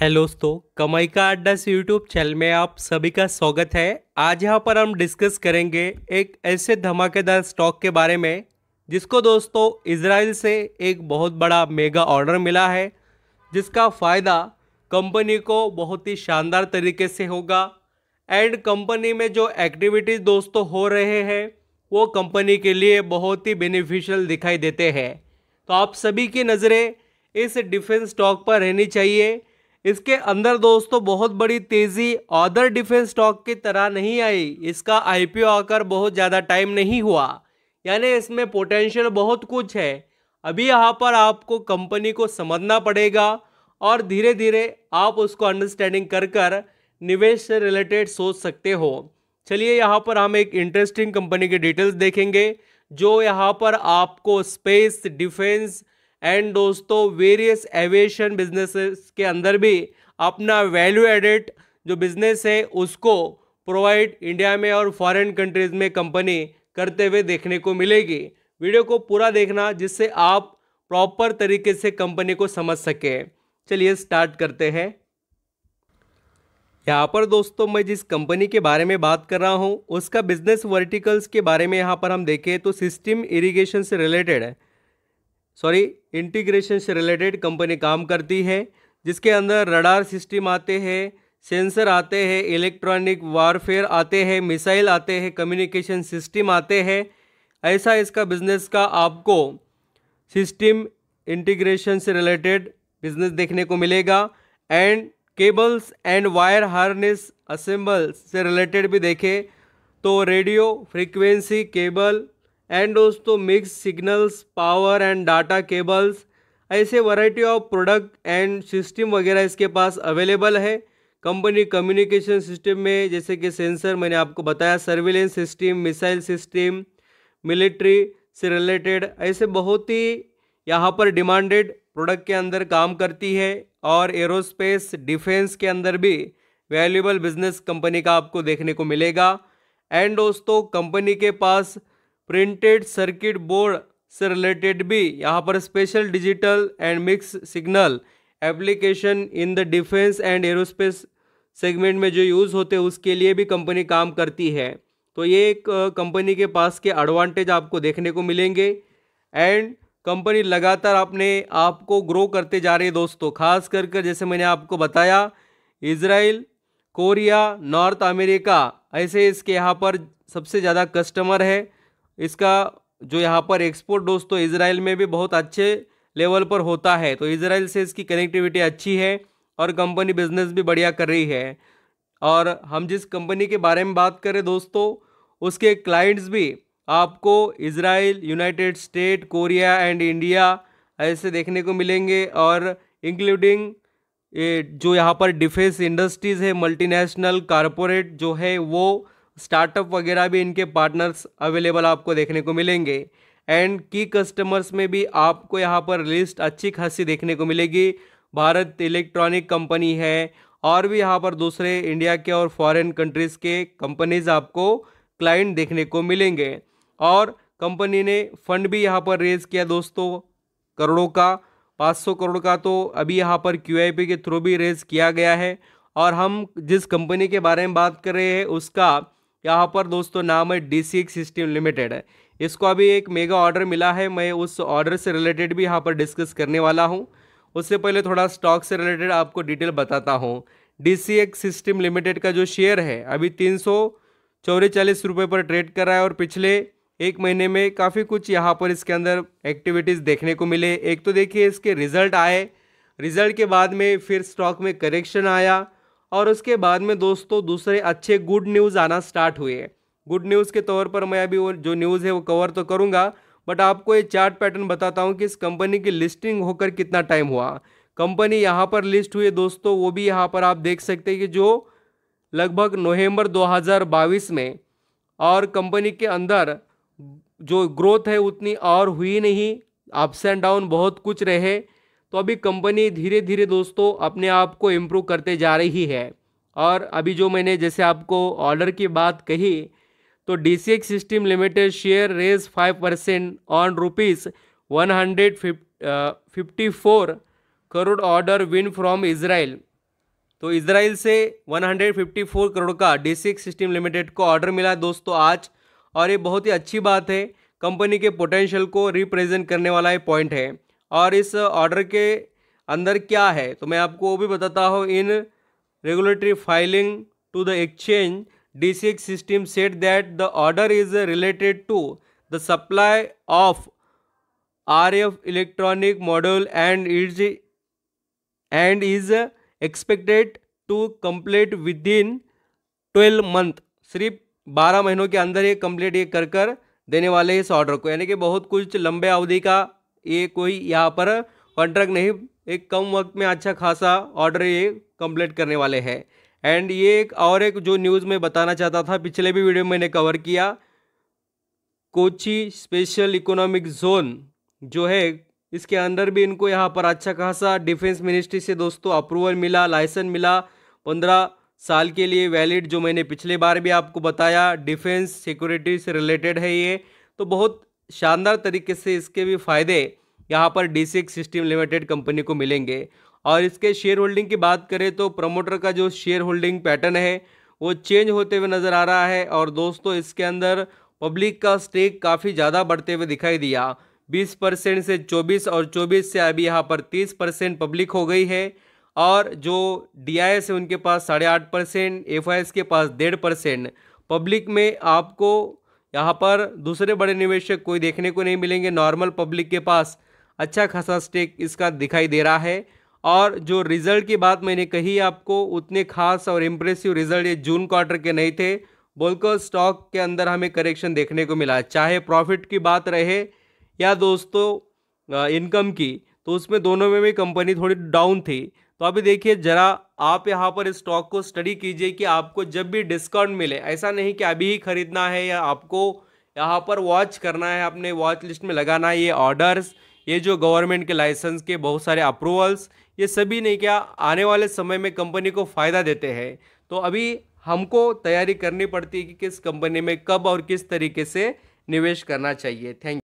hello दोस्तों कमाई का अड्डा से यूट्यूब चैनल में आप सभी का स्वागत है आज यहाँ पर हम डिस्कस करेंगे एक ऐसे धमाकेदार स्टॉक के बारे में जिसको दोस्तों इसराइल से एक बहुत बड़ा मेगा ऑर्डर मिला है जिसका फ़ायदा कंपनी को बहुत ही शानदार तरीके से होगा एंड कंपनी में जो एक्टिविटीज़ दोस्तों हो रहे हैं वो कंपनी के लिए बहुत ही बेनिफिशियल दिखाई देते हैं तो आप सभी की नज़रें इस डिफेंस स्टॉक पर रहनी चाहिए इसके अंदर दोस्तों बहुत बड़ी तेजी अदर डिफेंस स्टॉक की तरह नहीं आई इसका आईपीओ आकर बहुत ज़्यादा टाइम नहीं हुआ यानी इसमें पोटेंशियल बहुत कुछ है अभी यहाँ पर आपको कंपनी को समझना पड़ेगा और धीरे धीरे आप उसको अंडरस्टैंडिंग कर कर निवेश से रिलेटेड सोच सकते हो चलिए यहाँ पर हम एक इंटरेस्टिंग कंपनी की डिटेल्स देखेंगे जो यहाँ पर आपको स्पेस डिफेंस एंड दोस्तों वेरियस एविएशन बिजनेसेस के अंदर भी अपना वैल्यू एडेड जो बिजनेस है उसको प्रोवाइड इंडिया में और फॉरेन कंट्रीज़ में कंपनी करते हुए देखने को मिलेगी वीडियो को पूरा देखना जिससे आप प्रॉपर तरीके से कंपनी को समझ सकें चलिए स्टार्ट करते हैं यहाँ पर दोस्तों मैं जिस कंपनी के बारे में बात कर रहा हूँ उसका बिजनेस वर्टिकल्स के बारे में यहाँ पर हम देखें तो सिस्टम इरीगेशन से रिलेटेड है सॉरी इंटीग्रेशन से रिलेटेड कंपनी काम करती है जिसके अंदर रडार सिस्टम आते हैं सेंसर आते हैं इलेक्ट्रॉनिक वारफेयर आते हैं मिसाइल आते हैं कम्युनिकेशन सिस्टम आते हैं ऐसा इसका बिजनेस का आपको सिस्टम इंटीग्रेशन से रिलेटेड बिजनेस देखने को मिलेगा and cables and wire harness assemblies से रिलेटेड भी देखें तो रेडियो फ्रीक्वेंसी केबल एंड दोस्तों mix signals power and data cables ऐसे variety of product and system वगैरह इसके पास अवेलेबल है कंपनी कम्युनिकेशन सिस्टम में जैसे कि सेंसर मैंने आपको बताया surveillance system missile system military से रिलेटेड ऐसे बहुत ही यहाँ पर डिमांडेड प्रोडक्ट के अंदर काम करती है और एरोस्पेस डिफेंस के अंदर भी वैल्यूबल बिजनेस कंपनी का आपको देखने को मिलेगा एंड दोस्तों कंपनी के पास प्रिंटेड सर्किट बोर्ड से रिलेटेड भी यहाँ पर special digital and mix signal application in the defence and aerospace segment में जो यूज़ होते हैं उसके लिए भी कंपनी काम करती है तो ये एक कंपनी के पास के एडवांटेज आपको देखने को मिलेंगे एंड कंपनी लगातार अपने आपको ग्रो करते जा रही है दोस्तों खास कर कर जैसे मैंने आपको बताया इसराइल कोरिया नॉर्थ अमेरिका ऐसे इसके यहाँ पर सबसे ज़्यादा कस्टमर है इसका जो यहाँ पर एक्सपोर्ट दोस्तों इसराइल में भी बहुत अच्छे लेवल पर होता है तो इसराइल से इसकी कनेक्टिविटी अच्छी है और कंपनी बिजनेस भी बढ़िया कर रही है और हम जिस कंपनी के बारे में बात करें दोस्तों उसके क्लाइंट्स भी आपको Israel United State Korea and India ऐसे देखने को मिलेंगे और इंक्लूडिंग जो यहाँ पर डिफेंस इंडस्ट्रीज़ है मल्टीनेशनल कॉरपोरेट जो है वो स्टार्टअप वगैरह भी इनके पार्टनर्स अवेलेबल आपको देखने को मिलेंगे एंड की कस्टमर्स में भी आपको यहाँ पर लिस्ट अच्छी खासी देखने को मिलेगी भारत इलेक्ट्रॉनिक कंपनी है और भी यहाँ पर दूसरे इंडिया के और फॉरेन कंट्रीज़ के कंपनीज़ आपको क्लाइंट देखने को मिलेंगे और कंपनी ने फंड भी यहाँ पर रेज किया दोस्तों करोड़ों का 500 करोड़ का तो अभी यहाँ पर क्यू के थ्रू भी रेज किया गया है और हम जिस कंपनी के बारे में बात कर रहे हैं उसका यहाँ पर दोस्तों नाम है डी सी सिस्टम लिमिटेड है इसको अभी एक मेगा ऑर्डर मिला है मैं उस ऑर्डर से रिलेटेड भी यहाँ पर डिस्कस करने वाला हूँ उससे पहले थोड़ा स्टॉक से रिलेटेड आपको डिटेल बताता हूँ डी सी सिस्टम लिमिटेड का जो शेयर है अभी तीन सौ चालीस रुपये पर ट्रेड कर रहा है और पिछले एक महीने में काफ़ी कुछ यहाँ पर इसके अंदर एक्टिविटीज़ देखने को मिले एक तो देखिए इसके रिज़ल्ट आए रिज़ल्ट के बाद में फिर स्टॉक में करेक्शन आया और उसके बाद में दोस्तों दूसरे अच्छे गुड न्यूज़ आना स्टार्ट हुए गुड न्यूज़ के तौर पर मैं अभी वो जो न्यूज़ है वो कवर तो करूँगा बट आपको ये चार्ट पैटर्न बताता हूँ कि इस कंपनी की लिस्टिंग होकर कितना टाइम हुआ कंपनी यहाँ पर लिस्ट हुई दोस्तों वो भी यहाँ पर आप देख सकते हैं कि जो लगभग नवंबर 2022 में और कंपनी के अंदर जो ग्रोथ है उतनी और हुई नहीं अप्स एंड डाउन बहुत कुछ रहे तो अभी कंपनी धीरे धीरे दोस्तों अपने आप को इम्प्रूव करते जा रही है और अभी जो मैंने जैसे आपको ऑर्डर की बात कही तो D C X system limited share raise five percent on rupees one hundred fifty four crore order win from Israel तो इसराइल से one hundred fifty four crore का D C X system limited को ऑर्डर मिला दोस्तों आज और ये बहुत ही अच्छी बात है कंपनी के पोटेंशियल को रिप्रेजेंट करने वाला ये पॉइंट है और इस ऑर्डर के अंदर क्या है तो मैं आपको वो भी बताता हूँ in regulatory filing to the exchange D C X system said that the order is related to the supply of R F electronic module and is and is expected to complete within twelve month सिर्फ बारह महीनों के अंदर ये complete ये कर कर देने वाले इस ऑर्डर को यानी कि बहुत कुछ लंबे अवधि का ये कोई यहाँ पर कॉन्ट्रैक्ट नहीं एक कम वक्त में अच्छा खासा ऑर्डर ये कंप्लीट करने वाले हैं एंड ये एक और एक जो न्यूज़ में बताना चाहता था पिछले भी वीडियो में मैंने कवर किया कोची स्पेशल इकोनॉमिक जोन जो है इसके अंदर भी इनको यहाँ पर अच्छा खासा डिफेंस मिनिस्ट्री से दोस्तों अप्रूवल मिला लाइसेंस मिला पंद्रह साल के लिए वैलिड जो मैंने पिछले बार भी आपको बताया डिफेंस सिक्योरिटी से रिलेटेड है ये तो बहुत शानदार तरीके से इसके भी फ़ायदे यहाँ पर डी सिस्टम लिमिटेड कंपनी को मिलेंगे और इसके शेयर होल्डिंग की बात करें तो प्रमोटर का जो शेयर होल्डिंग पैटर्न है वो चेंज होते हुए नज़र आ रहा है और दोस्तों इसके अंदर पब्लिक का स्टेक काफ़ी ज़्यादा बढ़ते हुए दिखाई दिया 20 परसेंट से 24 और 24 से अभी यहाँ पर 30 परसेंट पब्लिक हो गई है और जो डी आई है उनके पास साढ़े आठ परसेंट एफ के पास डेढ़ परसेंट पब्लिक में आपको यहाँ पर दूसरे बड़े निवेशक कोई देखने को नहीं मिलेंगे नॉर्मल पब्लिक के पास अच्छा खासा स्टेक इसका दिखाई दे रहा है और जो रिज़ल्ट की बात मैंने कही आपको उतने खास और इम्प्रेसिव रिज़ल्ट ये जून क्वार्टर के नहीं थे बोलकर स्टॉक के अंदर हमें करेक्शन देखने को मिला चाहे प्रॉफिट की बात रहे या दोस्तों इनकम की तो उसमें दोनों में भी कंपनी थोड़ी डाउन थी तो अभी देखिए ज़रा आप यहाँ पर इस स्टॉक को स्टडी कीजिए कि आपको जब भी डिस्काउंट मिले ऐसा नहीं कि अभी ही ख़रीदना है या आपको यहाँ पर वॉच करना है अपने वॉच लिस्ट में लगाना है ये ऑर्डर्स ये जो गवर्नमेंट के लाइसेंस के बहुत सारे अप्रूवल्स ये सभी नहीं क्या आने वाले समय में कंपनी को फ़ायदा देते हैं तो अभी हमको तैयारी करनी पड़ती है कि किस कंपनी में कब और किस तरीके से निवेश करना चाहिए थैंक